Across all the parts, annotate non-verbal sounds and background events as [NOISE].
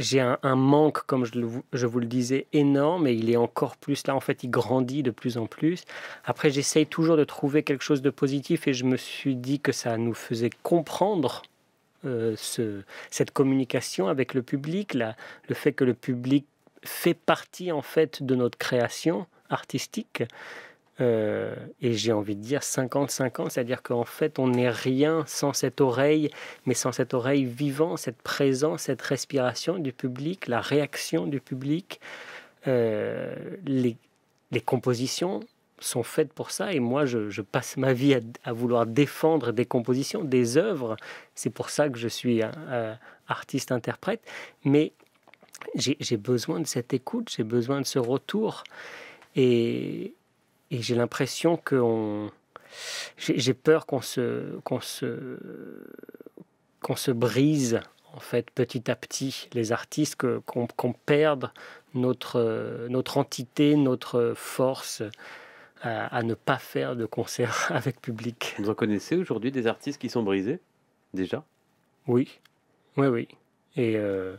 j'ai un, manque, comme je, je, vous le disais, énorme et il est encore plus là. En fait, il grandit de plus en plus. Après, j'essaye toujours de trouver quelque chose de positif et je me suis dit que ça nous faisait comprendre euh, ce, cette communication avec le public, le fait que le public fait partie en fait de notre création artistique. Euh, et j'ai envie de dire 50-50, c'est-à-dire qu'en fait, on n'est rien sans cette oreille, mais sans cette oreille vivante, cette présence, cette respiration du public, la réaction du public. Euh, les, les, compositions sont faites pour ça, et moi, je, passe ma vie à, vouloir défendre des compositions, des œuvres. C'est pour ça que je suis euh, artiste-interprète, mais j'ai besoin de cette écoute, j'ai besoin de ce retour. Et, et j'ai l'impression que on... j'ai peur qu'on se, qu'on se, qu'on se brise en fait petit à petit les artistes qu'on perde notre, notre entité, notre force à, ne pas faire de concert [LAUGHS] avec public. Vous en connaissez aujourd'hui des artistes qui sont brisés déjà Oui, oui, oui. Et euh,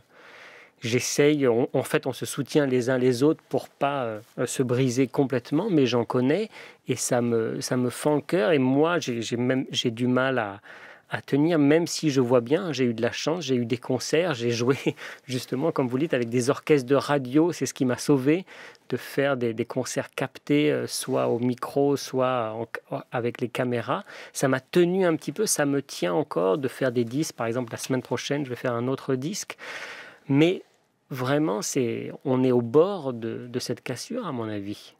j'essaye, en fait on se soutient les uns les autres pour pas euh, se briser complètement, mais j'en connais et ça me, ça me fend le cœur et moi j'ai même j'ai du mal à, à tenir, même si je vois bien, j'ai eu de la chance, j'ai eu des concerts, j'ai joué [LAUGHS] justement, comme vous dites, avec des orchestres de radio, c'est ce qui m'a sauvé de faire des, des concerts captés, euh, soit au micro, soit avec les caméras. Ça m'a tenu un petit peu, ça me tient encore de faire des disques, par exemple la semaine prochaine, je vais faire un autre disque, mais vraiment, c'est, on est au bord de, de cette cassure, à mon avis.